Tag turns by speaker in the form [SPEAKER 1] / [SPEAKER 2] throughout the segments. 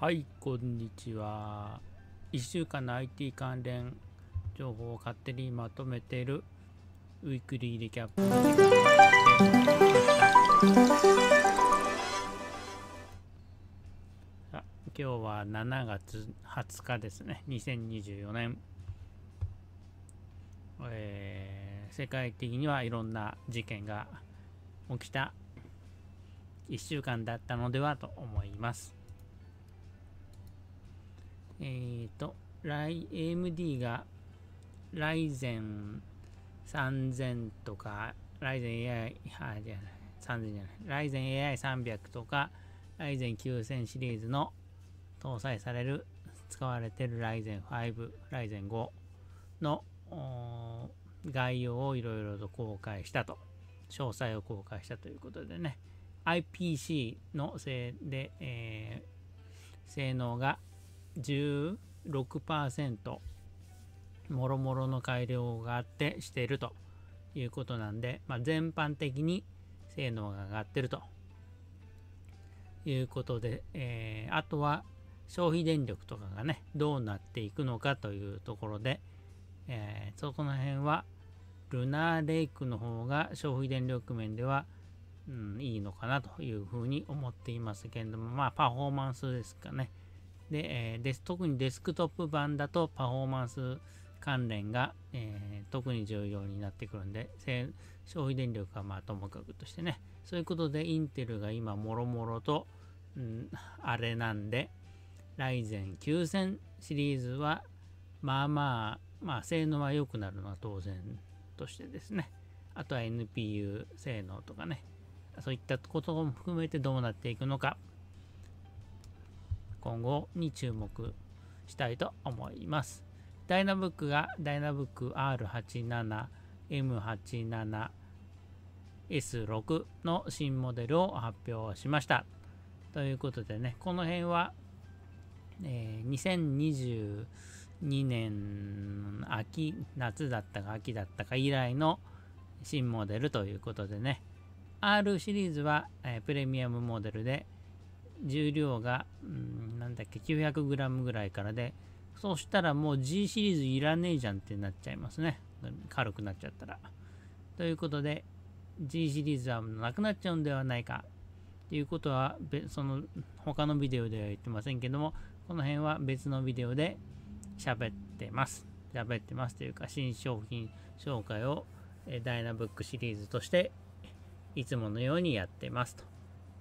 [SPEAKER 1] はい、こんにちは。1週間の IT 関連情報を勝手にまとめているウィークリーリキャップ今日は7月20日ですね、2024年。えー、世界的にはいろんな事件が起きた1週間だったのではと思います。えっ、ー、と、AMD が Ryzen 3000とか、Ryzen AI、あ、じゃない、3000じゃない、ライゼン AI300 とか、Ryzen 9000シリーズの搭載される、使われてる Ryzen 5、Ryzen 5の概要をいろいろと公開したと、詳細を公開したということでね、IPC のせいで、えー、性能が16%もろもろの改良があってしているということなんで、まあ、全般的に性能が上がってるということで、えー、あとは消費電力とかがねどうなっていくのかというところで、えー、そこの辺はルナーレイクの方が消費電力面では、うん、いいのかなというふうに思っていますけれどもまあパフォーマンスですかねで、えー、です特にデスクトップ版だとパフォーマンス関連が、えー、特に重要になってくるんで、消費電力はまあともかくとしてね、そういうことでインテルが今もろもろと、ん、あれなんで、ライゼン9000シリーズは、まあまあ、まあ性能は良くなるのは当然としてですね、あとは NPU 性能とかね、そういったことも含めてどうなっていくのか、今後に注目したいと思います。ダイナブックがダイナブック R87、M87、S6 の新モデルを発表しました。ということでね、この辺は、えー、2022年秋、夏だったか秋だったか以来の新モデルということでね、R シリーズは、えー、プレミアムモデルで、重量が、うん、なんだっけ、900g ぐらいからで、そしたらもう G シリーズいらねえじゃんってなっちゃいますね。軽くなっちゃったら。ということで、G シリーズはなくなっちゃうんではないか。ということは、その他のビデオでは言ってませんけども、この辺は別のビデオで喋ってます。喋ってますというか、新商品紹介をダイナブックシリーズとして、いつものようにやってますと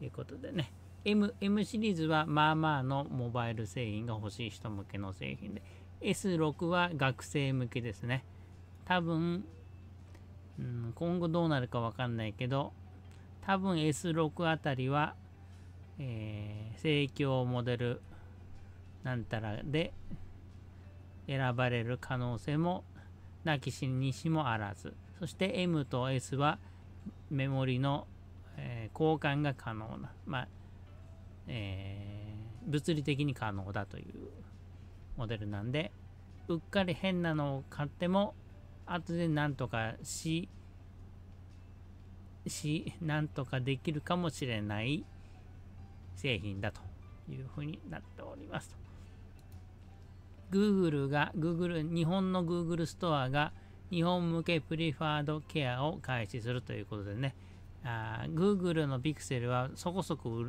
[SPEAKER 1] いうことでね。M, M シリーズはまあまあのモバイル製品が欲しい人向けの製品で S6 は学生向けですね多分、うん、今後どうなるかわかんないけど多分 S6 あたりは、えー、盛況モデルなんたらで選ばれる可能性もなきしにしもあらずそして M と S はメモリの、えー、交換が可能な、まあ、えー、物理的に可能だというモデルなんで、うっかり変なのを買っても、後でなんとかし、し、なんとかできるかもしれない製品だというふうになっておりますと。Google が、Google、日本の Google ストアが日本向けプリファードケアを開始するということでね、あ Google の Pixel はそこそこ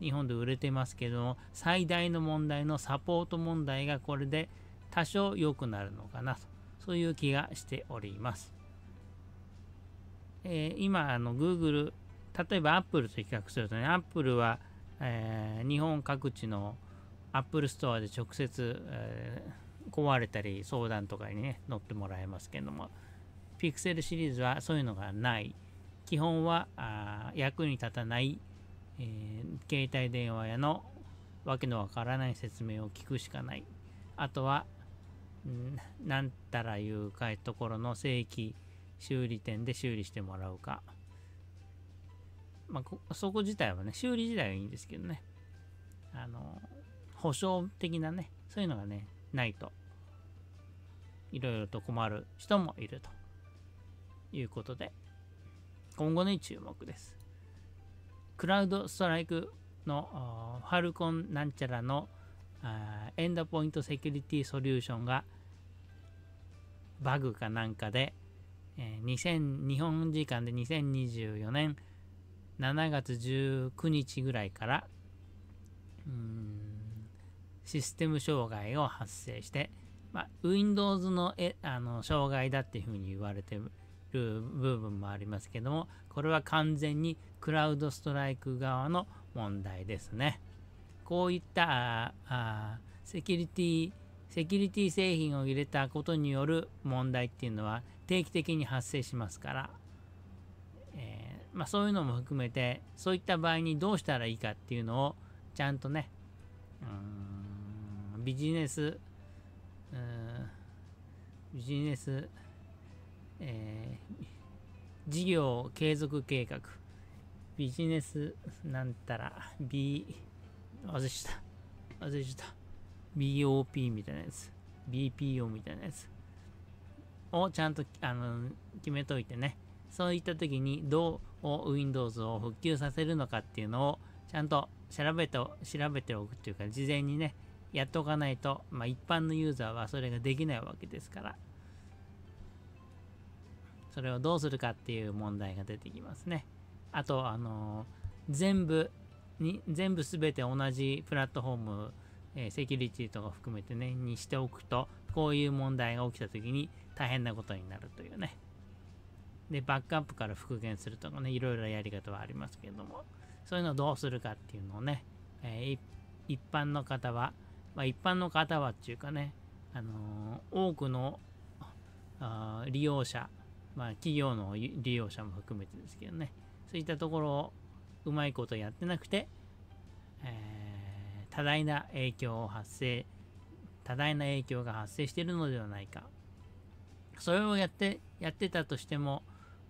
[SPEAKER 1] 日本で売れてますけども最大の問題のサポート問題がこれで多少良くなるのかなとそういう気がしております、えー、今あの Google 例えば Apple と比較するとね Apple は、えー、日本各地の Apple ストアで直接、えー、壊れたり相談とかにね乗ってもらえますけども Pixel シリーズはそういうのがない基本はあ役に立たないえー、携帯電話屋のわけのわからない説明を聞くしかないあとはなんたらいうかいところの正規修理店で修理してもらうか、まあ、そこ自体はね修理自体はいいんですけどねあの保証的なねそういうのがねないといろいろと困る人もいるということで今後に注目ですクラウドストライクのファルコンなんちゃらのエンドポイントセキュリティソリューションがバグかなんかで、えー、2000日本時間で2024年7月19日ぐらいからシステム障害を発生して、まあ、Windows のえあの障害だっていうふうに言われてる部分もありますけども、これは完全にクラウドストライク側の問題ですね。こういったあセキュリティ、セキュリティ製品を入れたことによる問題っていうのは定期的に発生しますから、えー、まあ、そういうのも含めて、そういった場合にどうしたらいいかっていうのをちゃんとね、うんビジネス、うんビジネスえー、事業継続計画、ビジネスなんたら、B、忘れした。忘れした。BOP みたいなやつ。BPO みたいなやつ。をちゃんと、あの、決めといてね。そういった時にどう Windows を復旧させるのかっていうのをちゃんと調べて、調べておくっていうか、事前にね、やっておかないと、まあ一般のユーザーはそれができないわけですから。それをどうするかっていう問題が出てきますね。あと、あのー、全部に、全部全て同じプラットフォーム、えー、セキュリティとか含めてね、にしておくと、こういう問題が起きた時に大変なことになるというね。で、バックアップから復元するとかね、いろいろやり方はありますけれども、そういうのをどうするかっていうのをね、えー、一般の方は、まあ、一般の方はっていうかね、あのー、多くの利用者まあ、企業の利用者も含めてですけどね、そういったところをうまいことやってなくて、えー、多大な影響を発生、多大な影響が発生しているのではないか。それをやって、やってたとしても、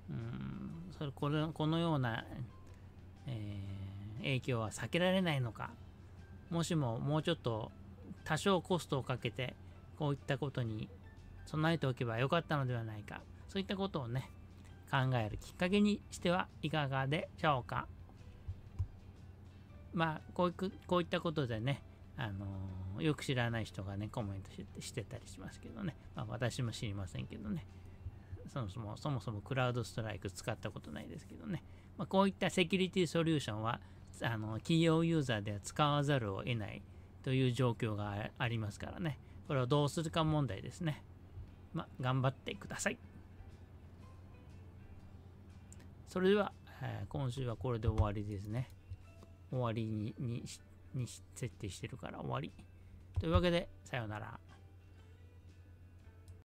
[SPEAKER 1] うん、それこれこのような、えー、影響は避けられないのか。もしももうちょっと多少コストをかけて、こういったことに備えておけばよかったのではないか。そういったことをね、考えるきっかけにしてはいかがでしょうか。まあ、こういこういったことでね、あのよく知らない人がね、コメントしてたりしますけどね、まあ、私も知りませんけどね、そもそも、そもそもクラウドストライク使ったことないですけどね、まあ、こういったセキュリティソリューションは、あの企業ユーザーでは使わざるを得ないという状況がありますからね、これをどうするか問題ですね。まあ、頑張ってください。それでは、えー、今週はこれで終わりですね。終わりににに設定してるから終わり。というわけで、さようなら。